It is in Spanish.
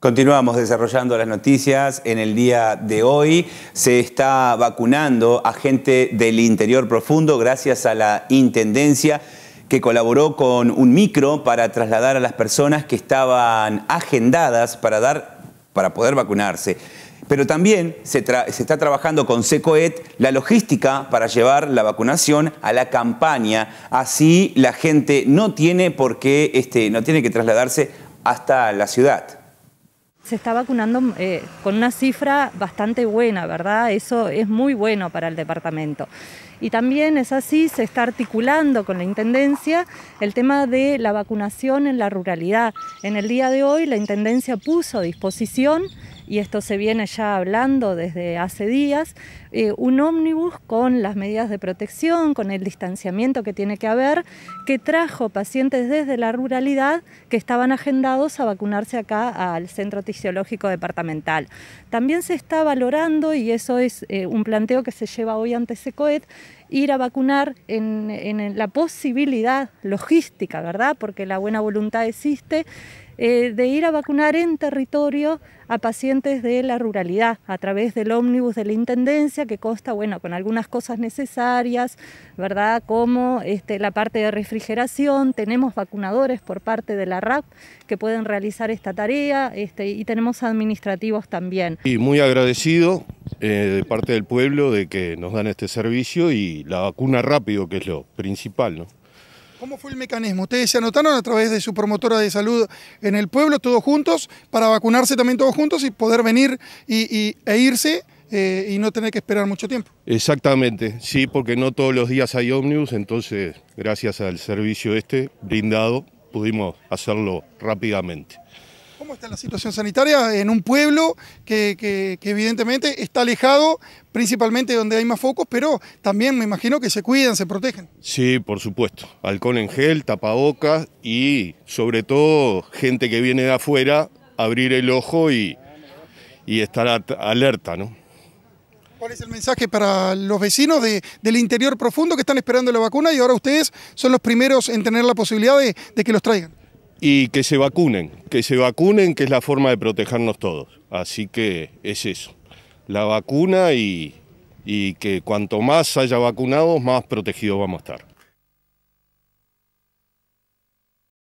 Continuamos desarrollando las noticias. En el día de hoy se está vacunando a gente del interior profundo gracias a la Intendencia que colaboró con un micro para trasladar a las personas que estaban agendadas para, dar, para poder vacunarse. Pero también se, está trabajando con SECOET la logística para llevar la vacunación a la campaña. Así la gente no tiene por qué, este, no tiene que trasladarse hasta la ciudad. Se está vacunando eh, con una cifra bastante buena, ¿verdad? Eso es muy bueno para el departamento. Y también es así, se está articulando con la Intendencia el tema de la vacunación en la ruralidad. En el día de hoy la Intendencia puso a disposición y esto se viene ya hablando desde hace días, eh, un ómnibus con las medidas de protección, con el distanciamiento que tiene que haber, que trajo pacientes desde la ruralidad que estaban agendados a vacunarse acá al Centro Tisiológico Departamental. También se está valorando, y eso es eh, un planteo que se lleva hoy ante SECOED, ir a vacunar en, en la posibilidad logística, ¿verdad? Porque la buena voluntad existe eh, de ir a vacunar en territorio a pacientes de la ruralidad a través del ómnibus de la Intendencia que consta, bueno, con algunas cosas necesarias, ¿verdad? Como este, la parte de refrigeración, tenemos vacunadores por parte de la RAP que pueden realizar esta tarea este, y tenemos administrativos también. Y muy agradecido eh, de parte del pueblo de que nos dan este servicio y la vacuna rápido, que es lo principal, ¿no? ¿Cómo fue el mecanismo? ¿Ustedes se anotaron a través de su promotora de salud en el pueblo, todos juntos, para vacunarse también todos juntos y poder venir y, e irse eh, y no tener que esperar mucho tiempo? Exactamente, sí, porque no todos los días hay ómnibus, entonces gracias al servicio este brindado pudimos hacerlo rápidamente. ¿Cómo está la situación sanitaria en un pueblo que, evidentemente está alejado, principalmente donde hay más focos, pero también me imagino que se cuidan, se protegen? Sí, por supuesto. Alcohol en gel, tapabocas y sobre todo gente que viene de afuera, abrir el ojo y, estar alerta, ¿no? ¿Cuál es el mensaje para los vecinos del interior profundo que están esperando la vacuna y ahora ustedes son los primeros en tener la posibilidad de que los traigan? y que se vacunen, que se vacunen, que es la forma de protegernos todos. Así que es eso, la vacuna y, y que cuanto más haya vacunados, más protegidos vamos a estar.